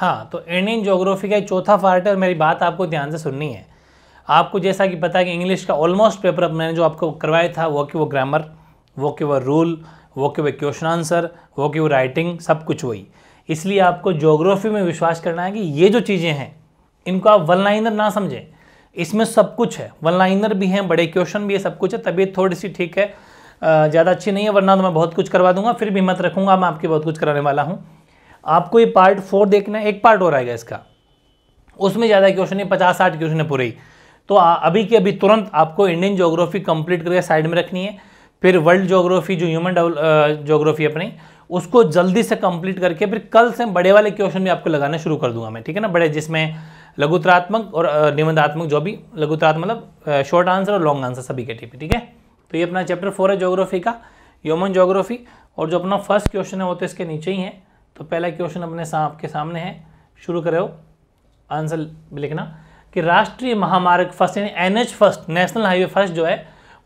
हाँ तो Indian geography का चौथा पार्ट है और मेरी बात आपको ध्यान से सुननी है आपको जैसा कि पता है कि इंग्लिश का ऑलमोस्ट पेपर अब मैंने जो आपको करवाया था वो कि वो ग्रामर वो कि वो रूल वो कि वो क्वेश्चन आंसर वो कि वो राइटिंग सब कुछ वही इसलिए आपको जोग्राफी में विश्वास करना है कि ये जो चीज़ें हैं इनको आप वन लाइनर ना समझें इसमें सब कुछ है वन लाइनर भी हैं बड़े क्वेश्चन भी है सब कुछ है तबीयत थोड़ी सी ठीक है ज़्यादा अच्छी नहीं है वरना तो मैं बहुत कुछ करवा दूंगा फिर भी मत रखूँगा मैं आपकी बहुत कुछ कराने वाला हूँ आपको ये पार्ट फोर देखना है एक पार्ट हो है इसका उसमें ज़्यादा क्वेश्चन है पचास साठ क्वेश्चन है पूरे ही तो अभी के अभी तुरंत आपको इंडियन जोग्राफी कंप्लीट करके साइड में रखनी है फिर वर्ल्ड जोग्राफी जो ह्यूमन जोग्राफी अपनी उसको जल्दी से कंप्लीट करके फिर कल से बड़े वाले क्वेश्चन भी आपको लगाना शुरू कर दूंगा मैं ठीक है ना बड़े जिसमें लघुतरात्मक और निबंधात्मक जो भी लघुतरात्मक मतलब शॉर्ट आंसर और लॉन्ग आंसर सभी के टीपी ठीक है तो ये अपना चैप्टर फोर है जोग्राफी का ह्यूमन जोग्राफी और जो अपना फर्स्ट क्वेश्चन है वो तो इसके नीचे ही है तो पहला क्वेश्चन अपने आपके सामने है शुरू करो आंसर लिखना कि राष्ट्रीय महामार्ग फर्स्ट यानी N H first national highway first जो है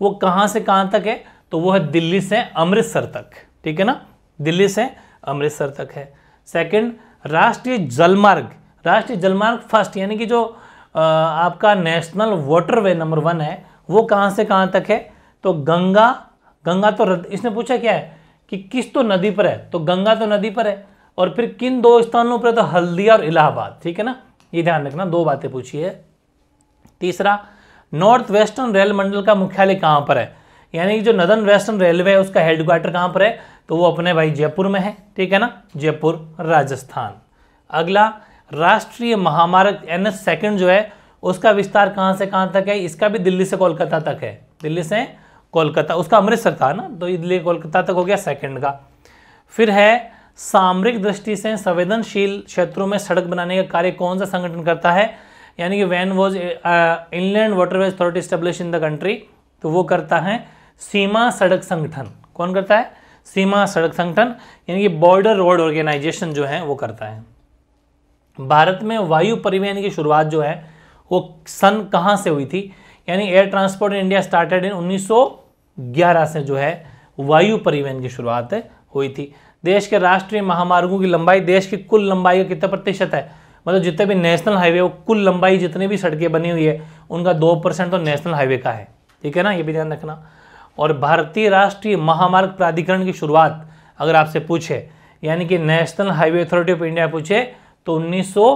वो कहाँ से कहाँ तक है तो वो है दिल्ली से अमृतसर तक ठीक है ना दिल्ली से अमृतसर तक है सेकंड राष्ट्रीय जलमार्ग राष्ट्रीय जलमार्ग फर्स्ट यानी कि जो आ, आपका नेशनल वाटरवे नंबर वन है वो कहाँ से कहाँ तक है तो गंगा गंगा तो इसने पूछा क्या है कि किस तो नदी पर है तो गंगा तो नदी पर है और फिर किन दो स्थानों पर तो हल्दिया और इलाहाबाद ठीक है ना ये ध्यान रखना दो बातें पूछी है तीसरा नॉर्थ वेस्टर्न रेल मंडल का मुख्यालय कहां पर है यानी कि जो नदन वेस्टर्न रेलवे है उसका हेडक्वार्टर कहां पर है तो वो अपने भाई जयपुर में है ठीक है ना जयपुर राजस्थान अगला राष्ट्रीय महामार्ग एन एस सेकेंड जो है उसका विस्तार कहां से कहां तक है इसका भी दिल्ली से कोलकाता तक है दिल्ली से कोलकाता उसका अमृतसर था ना तो दिल्ली कोलकाता तक हो गया सेकंड का फिर है सामरिक दृष्टि से संवेदनशील क्षेत्रों में सड़क बनाने का कार्य कौन सा संगठन करता है यानी कि when was Inland Waterways Authority establish in the country तो वो करता है सीमा सड़क संगठन कौन करता है सीमा सड़क संगठन यानी कि बॉर्डर रोड ऑर्गेनाइजेशन जो है वो करता है भारत में वायु परिवहन की शुरुआत जो है वो सन कहाँ से हुई थी यानी air transport in India started in 1911 से जो है वायु परिवहन की शुरुआत हुई थी देश के राष्ट्रीय महामार्गों की लंबाई देश की कुल लंबाई का कितना प्रतिशत है मतलब जितने भी नेशनल हाईवे वो कुल लंबाई जितनी भी सड़कें बनी हुई है उनका दो परसेंट तो नेशनल हाईवे का है ठीक है ना ये भी ध्यान रखना और भारतीय राष्ट्रीय महामार्ग प्राधिकरण की शुरुआत अगर आपसे पूछे यानी कि National Highway Authority of India पूछे तो उन्नीस सौ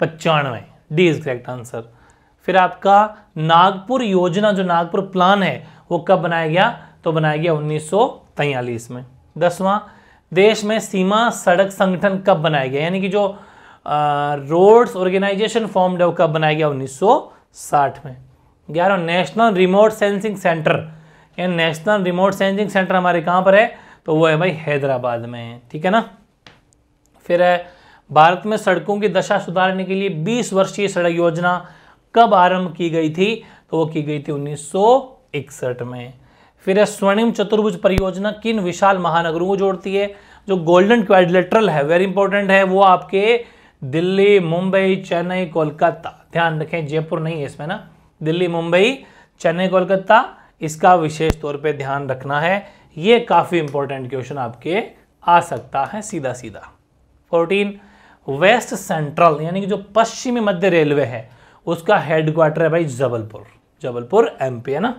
पचानवे डी इज करेक्ट आंसर फिर आपका नागपुर योजना जो नागपुर प्लान है वो कब बनाया गया तो बनाया गया उन्नीस में दसवां देश में सीमा सड़क संगठन कब बनाया गया यानी कि जो रोड्स ऑर्गेनाइजेशन फॉर्म है वो कब बनाया गया 1960 में ग्यारह National Remote Sensing Centre National Remote Sensing Centre हमारे कहाँ पर है तो वो है भाई हैदराबाद में है ठीक है ना फिर है भारत में सड़कों की दशा सुधारने के लिए 20 वर्षीय सड़क योजना कब आरंभ की गई थी तो वो की गई थी 1961 में फिर स्वर्णिम चतुर्भुज परियोजना किन विशाल महानगरों को जोड़ती है जो गोल्डन क्वाड्रिलेटरल है वेरी इंपॉर्टेंट है वो आपके दिल्ली मुंबई चेन्नई कोलकाता ध्यान रखें जयपुर नहीं है इसमें ना दिल्ली मुंबई चेन्नई कोलकाता इसका विशेष तौर पे ध्यान रखना है ये काफ़ी इंपॉर्टेंट क्वेश्चन आपके आ सकता है सीधा सीधा फोर्टीन वेस्ट सेंट्रल यानी कि जो पश्चिमी मध्य रेलवे है उसका हेडक्वार्टर है भाई जबलपुर जबलपुर एमपी है ना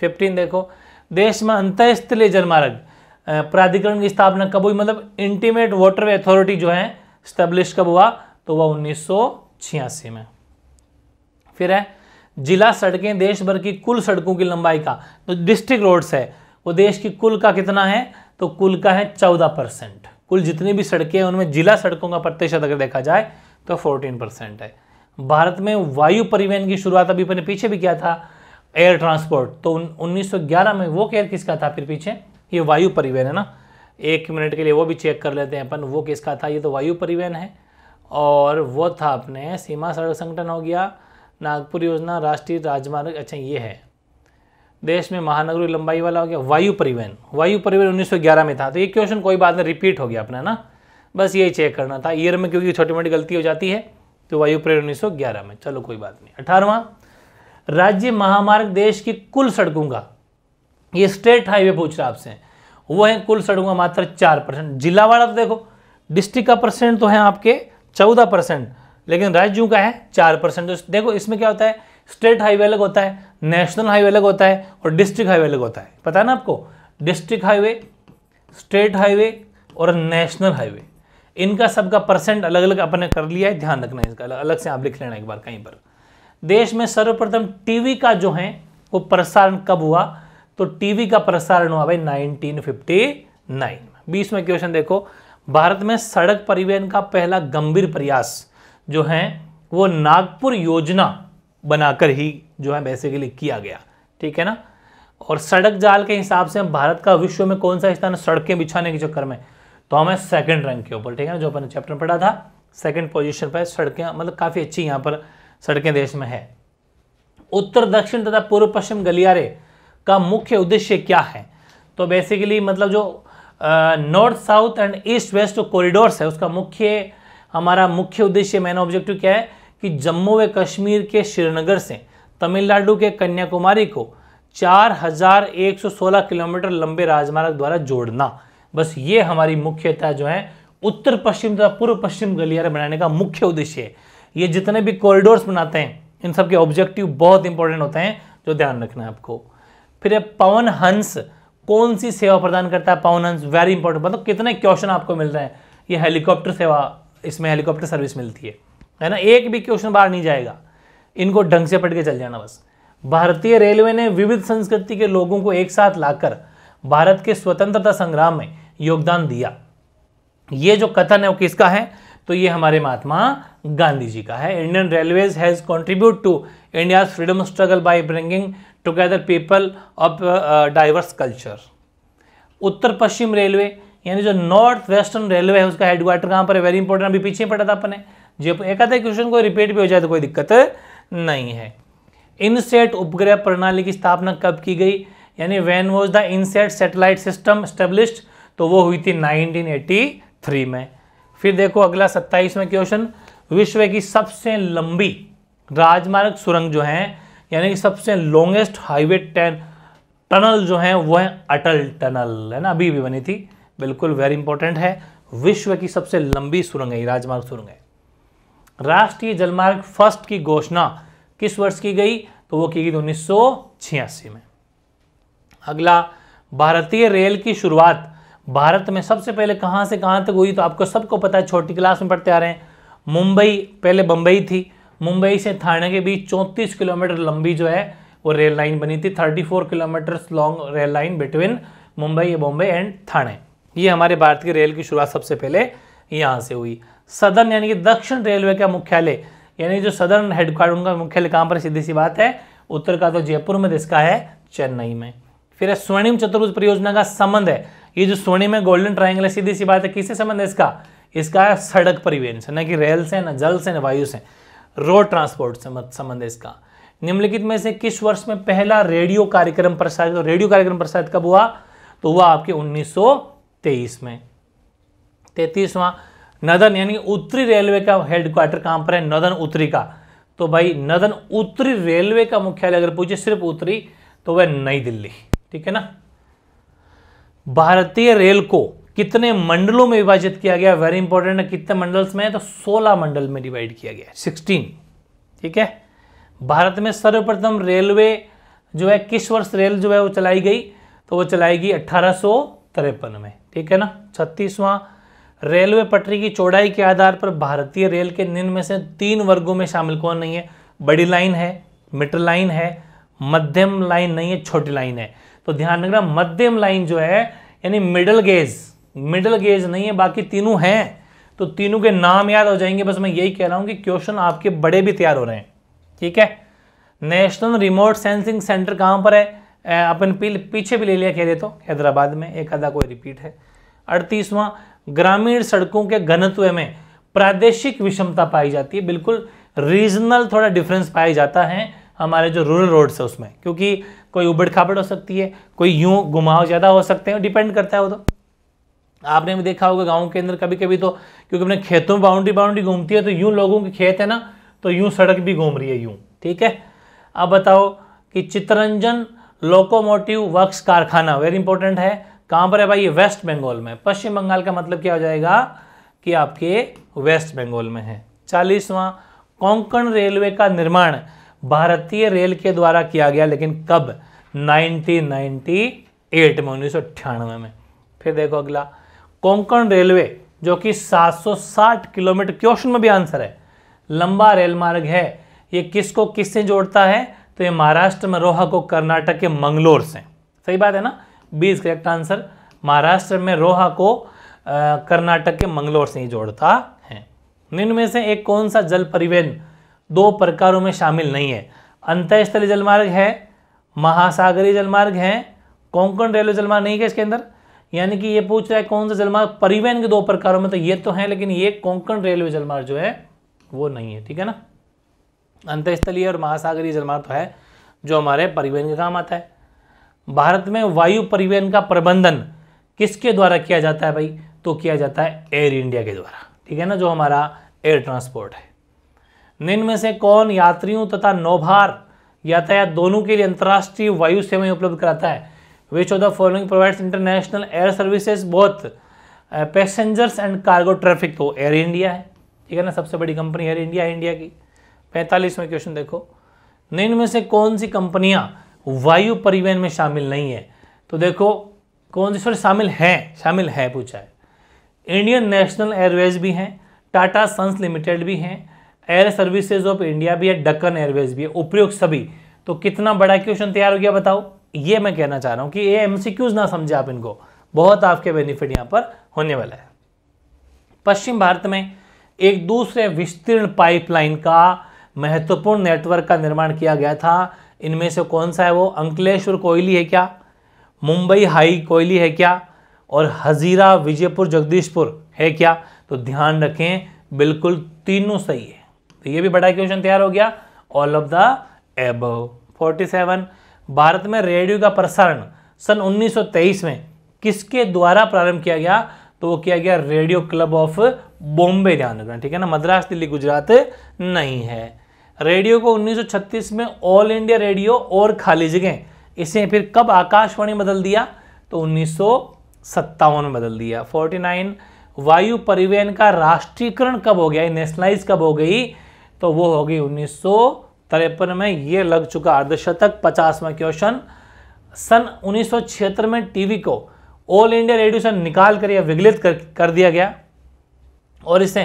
फिफ्टीन देखो देश में अंतस्थलीय जलमार्ग प्राधिकरण की स्थापना कब हुई मतलब इंटीमेट वाटरवे अथॉरिटी जो है स्टेब्लिश कब हुआ तो वह उन्नीस में फिर है जिला सड़कें देश भर की कुल सड़कों की लंबाई का जो तो डिस्ट्रिक्ट रोड्स है वो देश की कुल का कितना है तो कुल का है चौदह परसेंट कुल जितनी भी सड़कें हैं उनमें जिला सड़कों का प्रतिशत अगर देखा जाए तो फोर्टीन परसेंट है भारत में वायु परिवहन की शुरुआत अभी अपने पीछे भी किया था एयर ट्रांसपोर्ट तो उन्नीस में वो केयर किसका था फिर पीछे ये वायु परिवहन है ना एक मिनट के लिए वो भी चेक कर लेते हैं अपन वो किसका था ये तो वायु परिवहन है और वो था अपने सीमा सड़क संगठन हो गया नागपुर योजना राष्ट्रीय राजमार्ग अच्छा ये है देश में महानगर लंबाई वाला हो गया वायु परिवहन वायु परिवहन 1911 में था तो ये क्वेश्चन कोई बात नहीं रिपीट हो गया अपना ना बस यही चेक करना था ईयर में क्योंकि छोटी मोटी गलती हो जाती है तो वायु परिवहन उन्नीस में चलो कोई बात नहीं अठारहवा राज्य महामार्ग देश की कुल सड़कों का ये स्टेट हाईवे पूछ रहा आपसे वो है कुल सड़कों का मात्र चार परसेंट जिला वाला तो देखो डिस्ट्रिक्ट का परसेंट तो है आपके चौदह परसेंट लेकिन राज्यों का है चार परसेंट तो देखो इसमें क्या होता है स्टेट हाईवे अलग होता है नेशनल हाईवे अलग होता है और डिस्ट्रिक्ट हाईवे अलग होता है पता है ना आपको डिस्ट्रिक्ट हाईवे स्टेट हाईवे और नेशनल हाईवे इनका सबका परसेंट अलग अलग अपने कर लिया है ध्यान रखना है इसका अलग से आप लिख लेना एक बार कहीं पर देश में सर्वप्रथम टीवी का जो है वो प्रसारण कब हुआ तो टीवी का प्रसारण हुआ भाई 1959 नाइन बीस में क्वेश्चन देखो भारत में सड़क परिवहन का पहला गंभीर प्रयास जो है वो नागपुर योजना बनाकर ही जो है बेसिकली किया गया ठीक है ना और सड़क जाल के हिसाब से भारत का विश्व में कौन सा स्थान सड़कें बिछाने के चक्कर में तो हमें सेकंड रैंक के ऊपर ठीक है ना जो अपने चैप्टर पढ़ा था सेकंड पोजीशन पर सड़कें मतलब काफ़ी अच्छी यहाँ पर सड़कें देश में है उत्तर दक्षिण तथा पूर्व पश्चिम गलियारे का मुख्य उद्देश्य क्या है तो बेसिकली मतलब जो north south and east west corridors है उसका मुख्य हमारा मुख्य उद्देश्य मैन ऑब्जेक्टिव क्या है कि जम्मू व कश्मीर के श्रीनगर से तमिलनाडु के कन्याकुमारी को 4116 किलोमीटर लंबे राजमार्ग द्वारा जोड़ना बस ये हमारी मुख्यता जो है उत्तर पश्चिम तथा पूर्व पश्चिम गलियारे बनाने का मुख्य उद्देश्य है ये जितने भी कॉरिडोर्स बनाते हैं इन सब के ऑब्जेक्टिव बहुत इंपॉर्टेंट होते हैं जो ध्यान रखना है आपको फिर ये पवन हंस कौन सी सेवा प्रदान करता है पवन हंस वेरी इंपॉर्टेंट मतलब कितने क्वेश्चन आपको मिल रहे हैं ये हेलीकॉप्टर सेवा इसमें हेलीकॉप्टर सर्विस मिलती है है ना एक भी क्वेश्चन बाहर नहीं जाएगा इनको ढंग से पढ़ के चल जाना बस भारतीय रेलवे ने विविध संस्कृति के लोगों को एक साथ लाकर भारत के स्वतंत्रता संग्राम में योगदान दिया ये जो कथन है वो किसका है तो ये हमारे महात्मा गांधी जी का है Indian railways has contribute to India freedom struggle by bringing together people of diverse culture उत्तर पश्चिम रेलवे यानी जो नॉर्थ वेस्टर्न रेलवे है उसका हेडक्वार्टर कहाँ पर है वेरी इंपॉर्टेंट अभी पीछे पड़ा था अपने जयपुर एक आधे क्वेश्चन को रिपीट भी हो जाए तो कोई दिक्कत नहीं है इनसेट उपग्रह प्रणाली की स्थापना कब की गई यानी when was the INSAT satellite system established तो वो हुई थी 1983 में फिर देखो अगला सत्ताईसवें क्वेश्चन विश्व की सबसे लंबी राजमार्ग सुरंग जो है यानी कि सबसे लॉन्गेस्ट हाईवे टनल जो है वह है अटल टनल है ना अभी भी बनी थी बिल्कुल वेरी इंपॉर्टेंट है विश्व की सबसे लंबी सुरंग है राजमार्ग सुरंग है राष्ट्रीय जलमार्ग फर्स्ट की घोषणा किस वर्ष की गई तो वो की गई उन्नीस में अगला भारतीय रेल की शुरुआत भारत में सबसे पहले कहाँ से कहाँ तक हुई तो आपको सबको पता है छोटी क्लास में पढ़ते आ रहे हैं मुंबई पहले बम्बई थी मुंबई से थाने के बीच चौंतीस किलोमीटर लंबी जो है वो रेल लाइन बनी थी 34 kilometre long rail line between Mumbai Bombay and Thane ये हमारे भारत की रेल की शुरुआत सबसे पहले यहाँ से हुई सदर्न यानी कि दक्षिण रेलवे का मुख्यालय यानी जो सदर्न हेडक्वार्टर उनका मुख्यालय कहाँ पर सीधी सी बात है उत्तर का तो जयपुर में इसका है चेन्नई में फिर स्वर्णिम चतुर्भुज परियोजना का संबंध है ये जो सोनी में गोल्डन ट्राइंगल है सीधी सी बात है किससे संबंध है इसका इसका है सड़क परिवहन से ना कि रेल से ना जल से ना वायु से रोड ट्रांसपोर्ट से संबंध है इसका निम्नलिखित में से किस वर्ष में पहला रेडियो कार्यक्रम प्रसारित तो रेडियो कार्यक्रम प्रसारित कब हुआ तो हुआ आपके 1923 में तैतीसवां नदन यानी उत्तरी रेलवे का हेडक्वार्टर कहां पर है नदन उत्तरी का तो भाई नदन उत्तरी रेलवे का मुख्यालय अगर पूछे सिर्फ उत्तरी तो वह नई दिल्ली ठीक है ना भारतीय रेल को कितने मंडलों में विभाजित किया गया वेरी इंपॉर्टेंट है कितने मंडल्स में है तो 16 मंडल में डिवाइड किया गया 16 ठीक है भारत में सर्वप्रथम रेलवे जो है किस वर्ष रेल जो है वो चलाई गई तो वो चलाई गई अठारह में ठीक है ना छत्तीसवां रेलवे पटरी की चौड़ाई के आधार पर भारतीय रेल के निम्न में से तीन वर्गों में शामिल कौन नहीं है बड़ी लाइन है मिड लाइन है मध्यम लाइन नहीं है छोटी लाइन है तो ध्यान रखना मध्यम लाइन जो है यानी मिडल गेज मिडल गेज नहीं है बाकी तीनों हैं तो तीनों के नाम याद हो जाएंगे बस मैं यही कह रहा हूँ कि क्वेश्चन आपके बड़े भी तैयार हो रहे हैं ठीक है नेशनल रिमोट सेंसिंग सेंटर कहाँ पर है अपन पील पीछे भी ले लिया कह रहे तो हैदराबाद में एक आधा कोई रिपीट है अड़तीसवां ग्रामीण सड़कों के घनत्व में प्रादेशिक विषमता पाई जाती है बिल्कुल रीजनल थोड़ा डिफरेंस पाया जाता है हमारे जो रूरल रोड्स है उसमें क्योंकि कोई उबड़ खाबड़ हो सकती है कोई यूं घुमाव ज़्यादा हो सकते हैं डिपेंड करता है वो तो आपने भी देखा होगा गाँव के अंदर कभी कभी तो क्योंकि अपने खेतों में बाउंड्री बाउंड्री घूमती है तो यूँ लोगों के खेत है ना तो यूँ सड़क भी घूम रही है यूँ ठीक है अब बताओ कि चित्रंजन लोकोमोटिव वर्क्स कारखाना वेरी इंपॉर्टेंट है कहाँ पर है भाई ये वेस्ट बंगाल में पश्चिम बंगाल का मतलब क्या हो जाएगा कि आपके वेस्ट बंगाल में है चालीसवां कोंकण रेलवे का निर्माण भारतीय रेल के द्वारा किया गया लेकिन कब 1998 में उन्नीस में फिर देखो अगला कोंकण रेलवे जो कि 760 किलोमीटर क्वेश्चन में भी आंसर है लंबा रेल मार्ग है ये किसको किससे जोड़ता है तो ये महाराष्ट्र में रोहा को कर्नाटक के मंगलोर से सही बात है ना बीस करेक्ट आंसर महाराष्ट्र में रोहा को कर्नाटक के मंगलोर से ही जोड़ता है निम्न में से एक कौन सा जल परिवहन दो प्रकारों में शामिल नहीं है अंतस्थली जलमार्ग है महासागरीय जलमार्ग है कोंकण रेलवे जलमार्ग नहीं है इसके अंदर यानी कि ये पूछ रहा है कौन सा जलमार्ग परिवहन के दो प्रकारों में तो ये तो है लेकिन ये कोंकण रेलवे जलमार्ग जो है वो नहीं है ठीक है ना अंतस्थलीय और महासागरीय जलमार्ग तो है जो हमारे परिवहन के काम आता है भारत में वायु परिवहन का प्रबंधन किसके द्वारा किया जाता है भाई तो किया जाता है एयर इंडिया के द्वारा ठीक है ना जो हमारा एयर ट्रांसपोर्ट है निम्न में से कौन यात्रियों तथा नौभार यातायात दोनों के लिए अंतर्राष्ट्रीय वायु सेवाएं उपलब्ध कराता है which of the following provides international air services both passengers and cargo traffic तो एयर इंडिया है ठीक है ना सबसे बड़ी कंपनी एयर इंडिया है इंडिया की पैंतालीसवें क्वेश्चन देखो निम्न में से कौन सी कंपनियाँ वायु परिवहन में शामिल नहीं है तो देखो कौन सी सॉरी शामिल है शामिल है पूछा है इंडियन नेशनल एयरवेज भी हैं टाटा सन्स लिमिटेड भी हैं एयर सर्विसेज ऑफ इंडिया भी है डक्कन एयरवेज भी है उपयोग सभी तो कितना बड़ा क्वेश्चन तैयार हो गया बताओ ये मैं कहना चाह रहा हूं कि ये एमसीक्यूज ना समझे आप इनको बहुत आपके बेनिफिट यहाँ पर होने वाला है पश्चिम भारत में एक दूसरे विस्तीर्ण पाइपलाइन का महत्वपूर्ण नेटवर्क का निर्माण किया गया था इनमें से कौन सा है वो अंकलेश्वर कोयली है क्या मुंबई हाई कोयली है क्या और हजीरा विजयपुर जगदीशपुर है क्या तो ध्यान रखें बिल्कुल तीनों सही है तो ये भी बड़ा क्वेश्चन तैयार हो गया all of the above forty seven Bharat में रेडियो का प्रसारण सन 1923 में किसके द्वारा प्रारंभ किया गया तो वो किया गया रेडियो क्लब ऑफ बॉम्बे ध्यान रखना ठीक है ना मद्रास दिल्ली गुजरात नहीं है रेडियो को 1936 में ऑल इंडिया रेडियो और खाली जगह इसे फिर कब आकाशवाणी बदल दिया तो उन्नीस में बदल दिया 49 वायु परिवहन का राष्ट्रीयकरण कब हो गया नेशनलाइज कब हो गई तो वो होगी उन्नीस तिरपन में ये लग चुका अर्धशतक पचासवा क्वेश्चन सन उन्नीस में टीवी को ऑल इंडिया रेडियो से निकाल कर या विगलित कर, कर दिया गया और इसे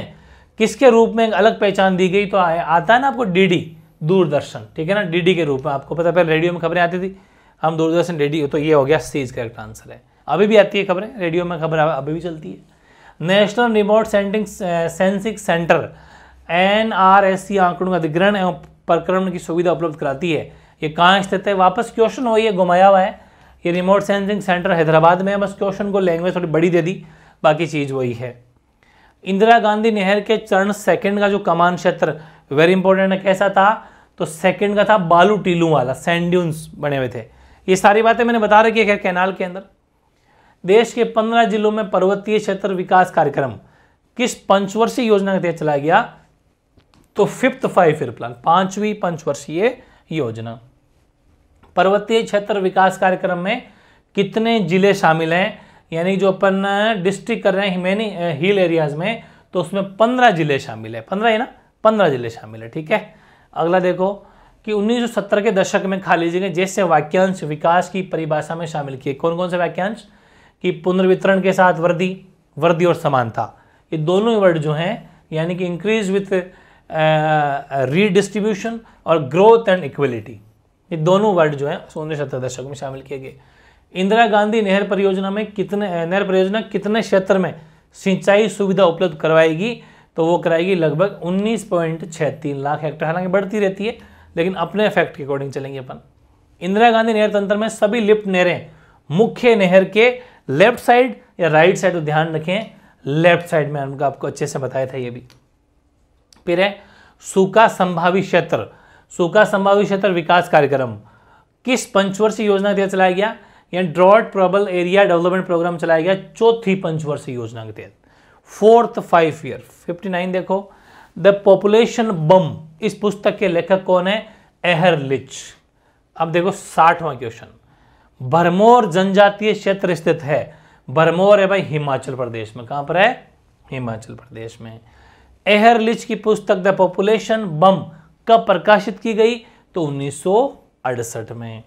किसके रूप में अलग पहचान दी गई तो आ, आता है ना आपको डीडी दूरदर्शन ठीक है ना डीडी के रूप में आपको पता पहले रेडियो में खबरें आती थी हम दूरदर्शन डीडी तो ये हो गया सीज करेक्ट आंसर है अभी भी आती है खबरें रेडियो में खबर अभी भी चलती है National Remote sensing Sensing Centre N R S C आंकड़ों का अधिग्रहण एवं प्रकरण की सुविधा उपलब्ध कराती है ये कहाँ स्थित है वापस क्वेश्चन हो ये घुमाया हुआ है ये रिमोट सेंसिंग सेंटर हैदराबाद में है बस क्वेश्चन को लैंग्वेज थोड़ी बड़ी दे दी बाकी चीज़ वही है इंदिरा गांधी नहर के चरण सेकंड का जो कमान क्षेत्र वेरी इंपॉर्टेंट है कैसा था तो सेकंड का था बालू टीलू वाला सैंड्यून्स बने हुए थे ये सारी बातें मैंने बता रखी है कैनाल के अंदर देश के पंद्रह जिलों में पर्वतीय क्षेत्र विकास कार्यक्रम किस पंचवर्षीय योजना के तहत चलाया गया तो फिफ्थ फाइव ईयर प्लान पांचवी पंचवर्षीय योजना पर्वतीय क्षेत्र विकास कार्यक्रम में कितने जिले शामिल हैं यानी जो अपन डिस्ट्रिक्ट कर रहे हैं मैनी हिल एरियाज में तो उसमें पंद्रह जिले शामिल है पंद्रह है ना पंद्रह जिले शामिल है ठीक है अगला देखो कि 1970 के दशक में खा जगह जैसे वाक्यांश विकास की परिभाषा में शामिल किए कौन कौन से वाक्यांश कि पुनर्वितरण के साथ वृद्धि वृद्धि और समानता ये दोनों वर्ड जो हैं यानी कि इंक्रीज विथ रीडिस्ट्रीब्यूशन और ग्रोथ एंड इक्वलिटी ये दोनों वर्ड जो है उन्नीस सत्तर दशक में शामिल किए गए इंदिरा गांधी नहर परियोजना में कितने नहर परियोजना कितने क्षेत्र में सिंचाई सुविधा उपलब्ध करवाएगी तो वो कराएगी लगभग उन्नीस पॉइंट छः तीन लाख हेक्टेयर हालांकि बढ़ती रहती है लेकिन अपने इफेक्ट के अकॉर्डिंग चलेंगे अपन इंदिरा गांधी नहर तंत्र में सभी लिफ्ट नहरें मुख्य नहर के लेफ्ट साइड या राइट साइड को ध्यान रखें लेफ्ट साइड में उनका आपको अच्छे से बताया था ये भी फिर है सूखा संभावी क्षेत्र सूखा संभावी क्षेत्र विकास कार्यक्रम किस पंचवर्षीय योजना के तहत चलाया गया यानी ड्रॉट प्रबल एरिया डेवलपमेंट प्रोग्राम चलाया गया चौथी पंचवर्षीय योजना के तहत fourth five year fifty nine देखो द पॉपुलेशन बम इस पुस्तक के लेखक कौन है एहर लिच अब देखो साठवां क्वेश्चन भरमौर जनजातीय क्षेत्र स्थित है भरमौर है भाई हिमाचल प्रदेश में कहां पर है हिमाचल प्रदेश में एहरलिच की पुस्तक द पॉपुलेशन बम कब प्रकाशित की गई तो उन्नीस में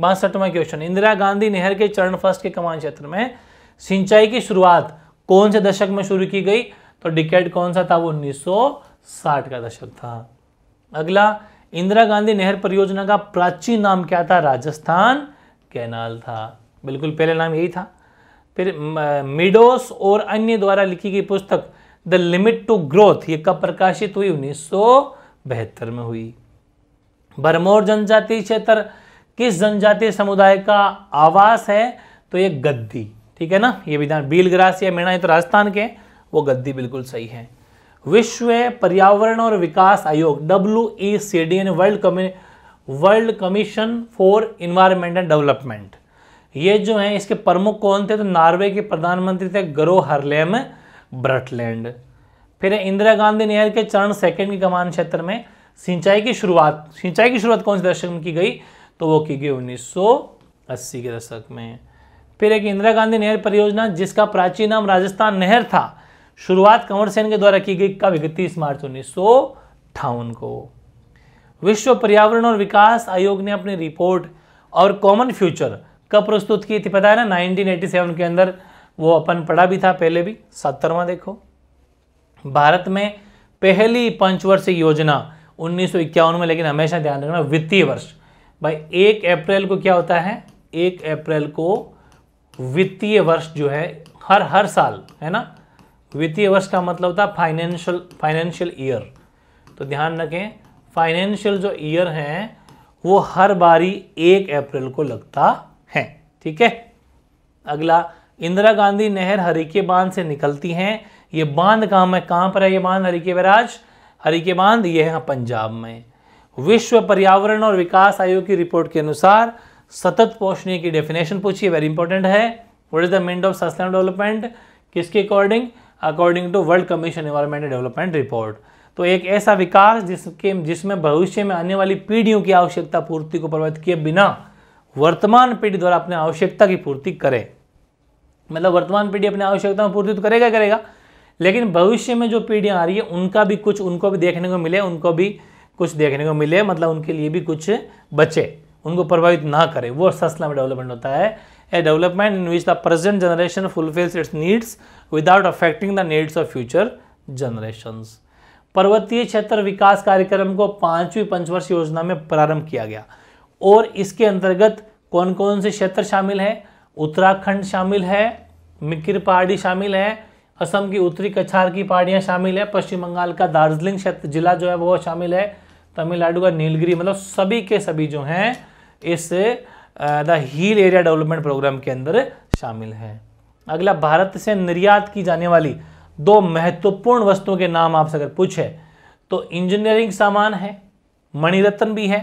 बासठवा क्वेश्चन इंदिरा गांधी नहर के चरण फर्स्ट के कमान क्षेत्र में सिंचाई की शुरुआत कौन से दशक में शुरू की गई तो डिकेट कौन सा था वो 1960 का दशक था अगला इंदिरा गांधी नहर परियोजना का प्राचीन नाम क्या था राजस्थान कैनाल था बिल्कुल पहले नाम यही था फिर मिडोस और अन्य द्वारा लिखी गई पुस्तक द लिमिट टू ग्रोथ ये कब प्रकाशित हुई उन्नीस में हुई बरमोर जनजातीय क्षेत्र किस जनजातीय समुदाय का आवास है तो ये गद्दी ठीक है ना ये विधान बीलग्रास या मेणा ये तो राजस्थान के वो गद्दी बिल्कुल सही है विश्व पर्यावरण और विकास आयोग W E C D N world world commission for environment and development ये जो है इसके प्रमुख कौन थे तो नॉर्वे के प्रधानमंत्री थे गरो हरलेम ब्रटलैंड फिर इंदिरा गांधी नहर के चरण सेकंड के कमान क्षेत्र में सिंचाई की शुरुआत सिंचाई की शुरुआत कौन से दशक में की गई तो वो की गई उन्नीस के दशक में फिर एक इंदिरा गांधी नहर परियोजना जिसका प्राचीन नाम राजस्थान नहर था शुरुआत कंवर सेन के द्वारा की गई कब इकतीस मार्च उन्नीस को विश्व पर्यावरण और विकास आयोग ने अपनी रिपोर्ट और कॉमन फ्यूचर कब प्रस्तुत की थी पता है ना 1987 के अंदर वो अपन पढ़ा भी था पहले भी सत्तरवा देखो भारत में पहली पंचवर्षीय योजना उन्नीस में लेकिन हमेशा ध्यान रखना वित्तीय वर्ष भाई एक अप्रैल को क्या होता है एक अप्रैल को वित्तीय वर्ष जो है हर हर साल है ना वित्तीय वर्ष का मतलब था फाइनेंशियल फाइनेंशियल ईयर तो ध्यान रखें फाइनेंशियल जो ईयर है वो हर बारी एक अप्रैल को लगता है ठीक है अगला इंदिरा गांधी नहर हरिके बांध से निकलती हैं ये बांध कहाँ में कहाँ पर है ये बांध हरिके बैराज हरिके बांध ये है पंजाब में विश्व पर्यावरण और विकास आयोग की रिपोर्ट के अनुसार सतत पोषणीय की डेफिनेशन पूछिए वेरी इंपॉर्टेंट है what is the meaning of sustainable development किसके according according to world commission environment development report तो एक ऐसा विकास जिसके जिसमें भविष्य में आने वाली पीढ़ियों की आवश्यकता पूर्ति को प्रभावित किए बिना वर्तमान पीढ़ी द्वारा अपने आवश्यकता की पूर्ति करें मतलब वर्तमान पीढ़ी अपनी आवश्यकता में पूर्ति तो करेगा करेगा लेकिन भविष्य में जो पीढ़ियाँ आ रही है उनका भी कुछ उनको भी देखने को मिले उनको भी कुछ देखने को मिले मतलब उनके लिए भी कुछ बचे उनको प्रभावित ना करे वो में डेवलपमेंट होता है a development in which the present generation fulfils its needs without affecting the needs of future generation पर्वतीय क्षेत्र विकास कार्यक्रम को पांचवी पंचवर्ष योजना में प्रारंभ किया गया और इसके अंतर्गत कौन कौन से क्षेत्र शामिल हैं उत्तराखंड शामिल है मिकिर पहाड़ी शामिल है असम की उत्तरी कछार की पहाड़ियाँ शामिल है पश्चिम बंगाल का दार्जिलिंग क्षेत्र जिला जो है वो शामिल है तमिलनाडु का नीलगिरी मतलब सभी के सभी जो हैं इस the hill area development programme के अंदर शामिल है अगला भारत से निर्यात की जाने वाली दो महत्वपूर्ण वस्तुओं के नाम आपसे अगर पूछे तो इंजीनियरिंग सामान है मणिरत्न भी है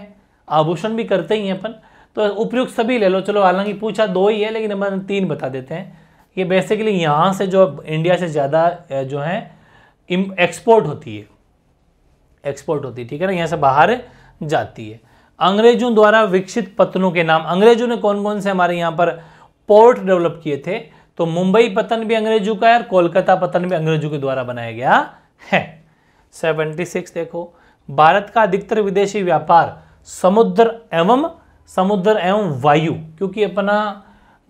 आभूषण भी करते ही हैं अपन तो उपयुक्त सभी ले लो चलो हालांकि पूछा दो ही है लेकिन हम तीन बता देते हैं ये बेसिकली यहाँ से जो इंडिया से ज़्यादा जो है एक्सपोर्ट होती है एक्सपोर्ट होती है ठीक है ना यहाँ से बाहर जाती है अंग्रेजों द्वारा विकसित पतनों के नाम अंग्रेजों ने कौन कौन से हमारे यहाँ पर पोर्ट डेवलप किए थे तो मुंबई पतन भी अंग्रेजों का है और कोलकाता पतन भी अंग्रेजों के द्वारा बनाया गया है 76 देखो भारत का अधिकतर विदेशी व्यापार समुद्र एवं समुद्र एवं वायु क्योंकि अपना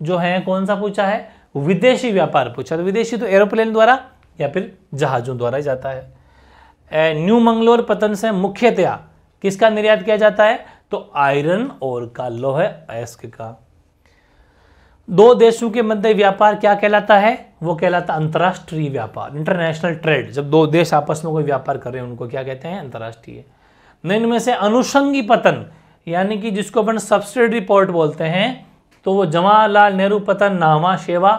जो है कौन सा पूछा है विदेशी व्यापार पूछा तो विदेशी तो एरोप्लेन द्वारा या फिर जहाज़ों द्वारा जाता है न्यू मंगलोर पतन से मुख्यतया किसका निर्यात किया जाता है तो आयरन और का लोह अयस्क का दो देशों के मध्य व्यापार क्या कहलाता है वो कहलाता है अंतर्राष्ट्रीय व्यापार इंटरनेशनल ट्रेड जब दो देश आपस में कोई व्यापार कर रहे हैं उनको क्या कहते हैं अंतर्राष्ट्रीय है। इनमें से अनुषंगी पतन यानी कि जिसको अपन सब्सिडी रिपोर्ट बोलते हैं तो वो जवाहरलाल नेहरू पतन नामा शेवा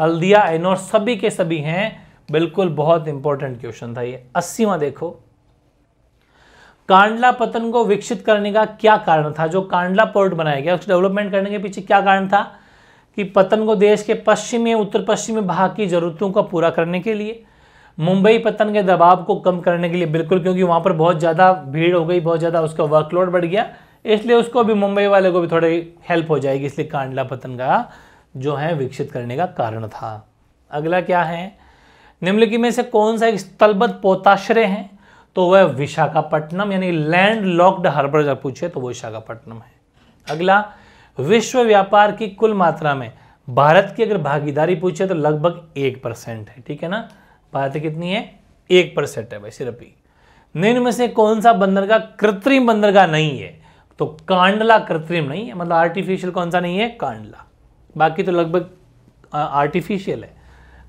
हल्दिया एनोर सभी के सभी हैं बिल्कुल बहुत इंपॉर्टेंट क्वेश्चन था ये अस्सीवा देखो कांडला पतन को विकसित करने का क्या कारण था जो कांडला पोर्ट बनाया गया उसको डेवलपमेंट करने के पीछे क्या कारण था कि पतन को देश के पश्चिमी उत्तर पश्चिमी भाग की जरूरतों को पूरा करने के लिए मुंबई पतन के दबाव को कम करने के लिए बिल्कुल क्योंकि वहां पर बहुत ज़्यादा भीड़ हो गई बहुत ज़्यादा उसका वर्कलोड बढ़ गया इसलिए उसको भी मुंबई वाले को भी थोड़ी हेल्प हो जाएगी इसलिए कांडला पतन का जो है विकसित करने का कारण था अगला क्या है निम्नलिखित में से कौन सा एक स्थलबद्ध पोताश्रय है तो वह विशाखापट्टनम यानी लैंड लॉक्ड हार्बर जब पूछे तो वो विशाखापट्टनम है अगला विश्व व्यापार की कुल मात्रा में भारत की अगर भागीदारी पूछे तो लगभग एक परसेंट है ठीक है ना भारत कितनी है एक परसेंट है भाई सिर्फ ही निम्न में से कौन सा बंदरगाह कृत्रिम बंदरगाह नहीं है तो कांडला कृत्रिम नहीं है मतलब आर्टिफिशियल कौन सा नहीं है कांडला बाकी तो लगभग आर्टिफिशियल है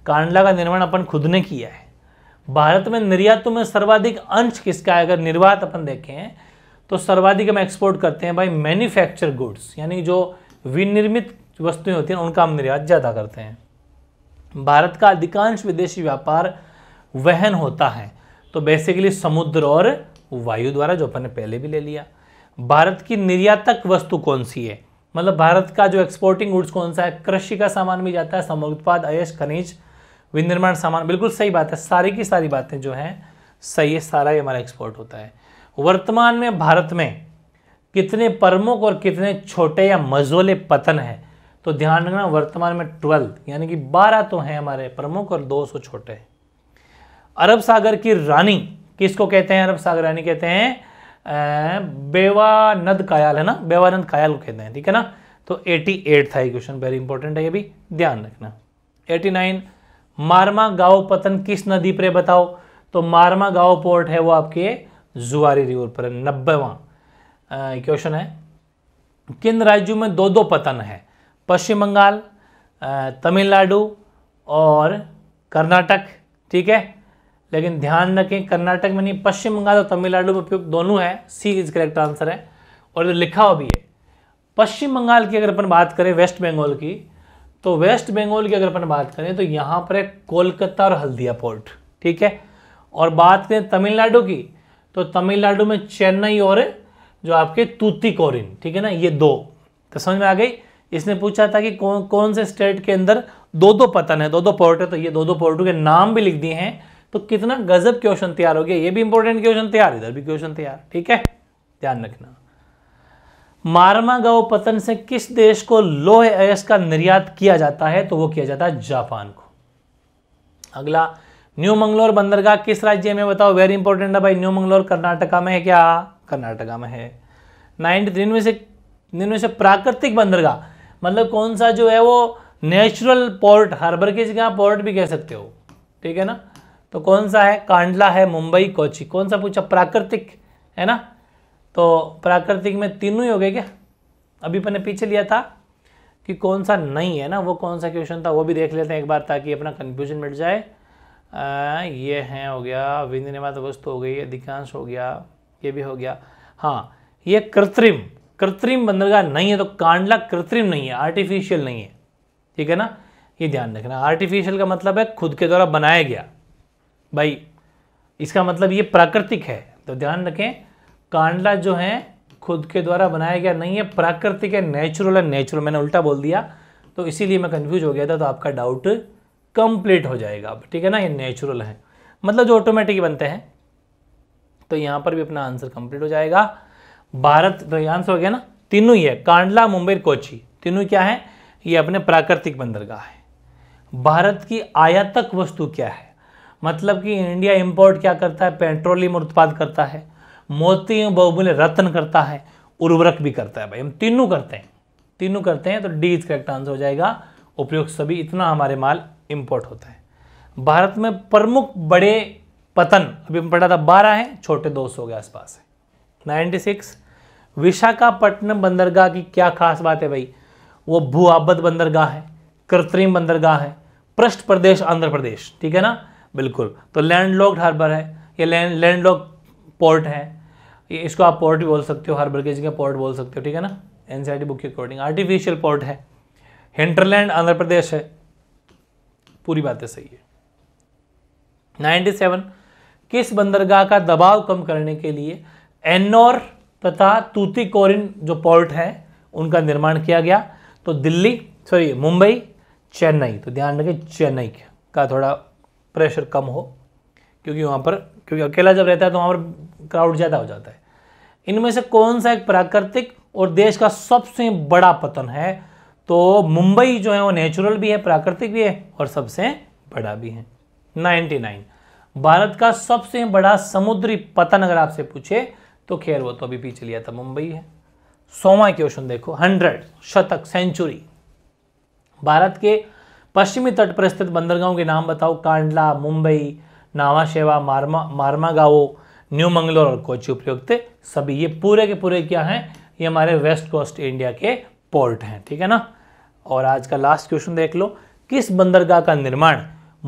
कांडला का निर्माण अपन खुद ने किया है भारत में निर्यातों में सर्वाधिक अंश किसका है अगर निर्वात अपन देखें तो सर्वाधिक हम एक्सपोर्ट करते हैं भाई मैन्युफैक्चर गुड्स यानी जो विनिर्मित वस्तुएं होती हैं उनका हम निर्यात ज़्यादा करते हैं भारत का अधिकांश विदेशी व्यापार वहन होता है तो बेसिकली समुद्र और वायु द्वारा जो अपन ने पहले भी ले लिया भारत की निर्यातक वस्तु कौन सी है मतलब भारत का जो एक्सपोर्टिंग गुड्स कौन सा है कृषि का सामान भी जाता है उत्पाद अयश खनिज विनिर्माण सामान बिल्कुल सही बात है सारी की सारी बातें जो हैं सही है सारा ही हमारा एक्सपोर्ट होता है वर्तमान में भारत में कितने प्रमुख और कितने छोटे या मजोले पतन हैं तो ध्यान रखना वर्तमान में ट्वेल्व यानी कि बारह तो हैं हमारे प्रमुख और दो सौ छोटे अरब सागर की रानी किसको कहते हैं अरब सागर रानी कहते हैं बेवानंद कायाल है ना बेवानंद कायाल को कहते हैं ठीक है ना तो 88 था ये क्वेश्चन वेरी इंपॉर्टेंट है ये भी ध्यान रखना 89 मारमा गांव पतन किस नदी पर बताओ तो मारमा गांव पोर्ट है वो आपके जुआरी रिवर पर नब्बेवा क्वेश्चन है किन राज्यों में दो दो पतन है पश्चिम बंगाल तमिलनाडु और कर्नाटक ठीक है लेकिन ध्यान रखें कर्नाटक में नहीं पश्चिम बंगाल और तमिलनाडु में उपयुक्त दोनों है सी इज करेक्ट आंसर है और जो लिखा हुआ भी है पश्चिम बंगाल की अगर अपन बात करें वेस्ट बंगाल की तो वेस्ट बंगाल की अगर अपन बात करें तो यहाँ पर है कोलकाता और हल्दिया पोर्ट ठीक है और बात करें तमिलनाडु की तो तमिलनाडु में चेन्नई और जो आपके तूतीकोरिन ठीक है ना ये दो तो समझ में आ गई इसने पूछा था कि कौन कौन से स्टेट के अंदर दो दो पतन है दो दो पोर्ट है तो ये दो दो पोर्टों के नाम भी लिख दिए हैं तो कितना गजब क्वेश्चन तैयार हो गया ये भी इंपॉर्टेंट क्वेश्चन तैयार इधर भी क्वेश्चन तैयार ठीक है ध्यान रखना मारमा गांव पतन से किस देश को लोह अयस का निर्यात किया जाता है तो वो किया जाता है जापान को अगला न्यू मंगलोर बंदरगाह किस राज्य में बताओ वेरी इंपॉर्टेंट है भाई न्यू मंगलोर कर्नाटका में है क्या कर्नाटका में है नाइनटी थ्री में से निन्वे से प्राकृतिक बंदरगाह मतलब कौन सा जो है वो नेचुरल पोर्ट हार्बर की जगह पोर्ट भी कह सकते हो ठीक है ना तो कौन सा है कांडला है मुंबई कोची कौन सा पूछा प्राकृतिक है ना तो प्राकृतिक में तीनों ही हो गए क्या अभी मैंने पीछे लिया था कि कौन सा नहीं है ना वो कौन सा क्वेश्चन था वो भी देख लेते हैं एक बार ताकि अपना कन्फ्यूजन मिट जाए आ, ये है हो गया विधि वस्तु तो तो हो गई अधिकांश हो गया ये भी हो गया हाँ ये कृत्रिम कृत्रिम बंदरगाह नहीं है तो कांडला कृत्रिम नहीं है आर्टिफिशियल नहीं है ठीक है ना ये ध्यान रखना आर्टिफिशियल का मतलब है खुद के द्वारा बनाया गया भाई इसका मतलब ये प्राकृतिक है तो ध्यान रखें कांडला जो है खुद के द्वारा बनाया गया नहीं है प्राकृतिक है नेचुरल है नेचुरल मैंने उल्टा बोल दिया तो इसीलिए मैं कंफ्यूज हो गया था तो आपका डाउट कंप्लीट हो जाएगा अब ठीक है ना ये नेचुरल है मतलब जो ऑटोमेटिक बनते हैं तो यहां पर भी अपना आंसर कंप्लीट हो जाएगा भारत तो आंसर हो गया ना तीनों ही है कांडला मुंबई कोची तीनों क्या है ये अपने प्राकृतिक बंदरगाह है भारत की आयातक वस्तु क्या है मतलब कि इंडिया इंपोर्ट क्या करता है पेट्रोलियम उत्पाद करता है मोती बहुमूल्य रत्न करता है उर्वरक भी करता है भाई हम तीनों करते हैं तीनों करते हैं तो डी इज करेक्ट आंसर हो जाएगा उपयोग सभी इतना हमारे माल इंपोर्ट होता है भारत में प्रमुख बड़े पतन अभी हम पढ़ा था बारह है छोटे दो सौ के आसपास है नाइनटी सिक्स विशाखापट्टनम बंदरगाह की क्या खास बात है भाई वो भू आबद बंदरगाह है कृत्रिम बंदरगाह है पृष्ठ प्रदेश आंध्र प्रदेश ठीक है ना बिल्कुल तो लैंड लॉक्ड हार्बर है ये लैंड लैंड लॉक पोर्ट है ये इसको आप पोर्ट भी बोल सकते हो हार्बर के जगह पोर्ट बोल सकते हो ठीक है ना एन बुक e के अकॉर्डिंग आर्टिफिशियल पोर्ट है हिंटरलैंड आंध्र प्रदेश है पूरी बातें सही है 97 किस बंदरगाह का दबाव कम करने के लिए एनोर तथा तूतीकोरिन जो पोर्ट है उनका निर्माण किया गया तो दिल्ली सॉरी मुंबई चेन्नई तो ध्यान रखें चेन्नई का थोड़ा प्रेशर कम हो क्योंकि वहाँ पर क्योंकि अकेला जब रहता है तो वहाँ पर क्राउड ज़्यादा हो जाता है इनमें से कौन सा एक प्राकृतिक और देश का सबसे बड़ा पतन है तो मुंबई जो है वो नेचुरल भी है प्राकृतिक भी है और सबसे बड़ा भी है 99 भारत का सबसे बड़ा समुद्री पतन अगर आपसे पूछे तो खैर वो तो अभी पीछे लिया था मुंबई है सोवा क्वेश्चन देखो 100 शतक सेंचुरी भारत के पश्चिमी तट पर स्थित बंदरगाहों के नाम बताओ कांडला मुंबई नावाशेवा मारमा मारमागाओ न्यू मंगलोर और कोची उपयुक्त सभी ये पूरे के पूरे क्या हैं ये हमारे वेस्ट कोस्ट इंडिया के पोर्ट हैं ठीक है ना और आज का लास्ट क्वेश्चन देख लो किस बंदरगाह का निर्माण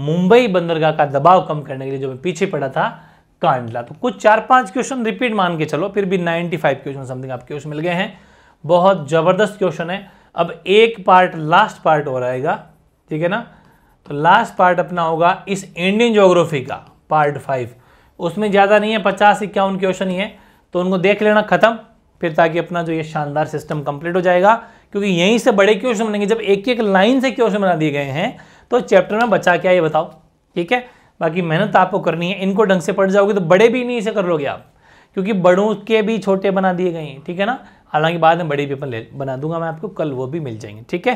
मुंबई बंदरगाह का दबाव कम करने के लिए जो मैं पीछे पड़ा था कांडला तो कुछ चार पांच क्वेश्चन रिपीट मान के चलो फिर भी 95 क्वेश्चन समथिंग आपके क्वेश्चन मिल गए हैं बहुत जबरदस्त क्वेश्चन है अब एक पार्ट लास्ट पार्ट हो रहेगा ठीक है ना तो लास्ट पार्ट अपना होगा इस इंडियन ज्योग्राफी का पार्ट फाइव उसमें ज़्यादा नहीं है पचास इक्यावन क्वेश्चन ही है तो उनको देख लेना खत्म फिर ताकि अपना जो ये शानदार सिस्टम कंप्लीट हो जाएगा क्योंकि यहीं से बड़े क्वेश्चन बनेंगे जब एक एक लाइन से क्वेश्चन बना दिए गए हैं तो चैप्टर में बचा क्या ये बताओ ठीक है बाकी मेहनत आपको करनी है इनको ढंग से पढ़ जाओगे तो बड़े भी नहीं इसे कर लोगे आप क्योंकि बड़ों के भी छोटे बना दिए गए हैं ठीक है ना हालांकि बाद में बड़े भी अपन बना दूंगा मैं आपको कल वो भी मिल जाएंगे ठीक है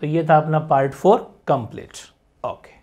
तो ये था अपना पार्ट फोर कंप्लीट ओके